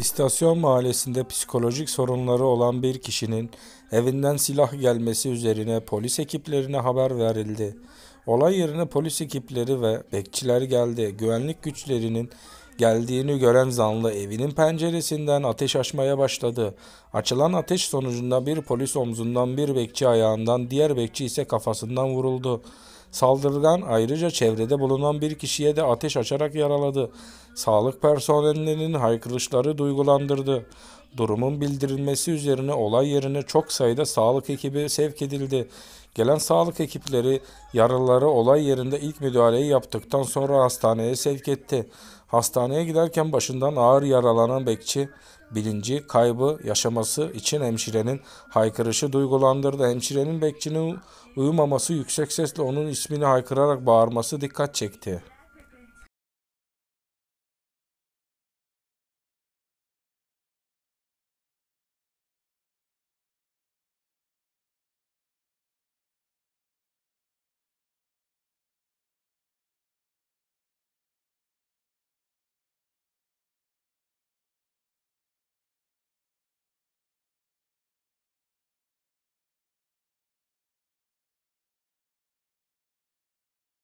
İstasyon mahallesinde psikolojik sorunları olan bir kişinin evinden silah gelmesi üzerine polis ekiplerine haber verildi. Olay yerine polis ekipleri ve bekçiler geldi. Güvenlik güçlerinin geldiğini gören zanlı evinin penceresinden ateş açmaya başladı. Açılan ateş sonucunda bir polis omzundan bir bekçi ayağından diğer bekçi ise kafasından vuruldu. Saldırgan ayrıca çevrede bulunan bir kişiye de ateş açarak yaraladı. Sağlık personelinin haykırışları duygulandırdı. Durumun bildirilmesi üzerine olay yerine çok sayıda sağlık ekibi sevk edildi. Gelen sağlık ekipleri yaralıları olay yerinde ilk müdahaleyi yaptıktan sonra hastaneye sevk etti. Hastaneye giderken başından ağır yaralanan bekçi bilinci, kaybı, yaşaması için hemşirenin haykırışı duygulandırdı. Hemşirenin bekçinin uyumaması yüksek sesle onun ismini haykırarak bağırması dikkat çekti.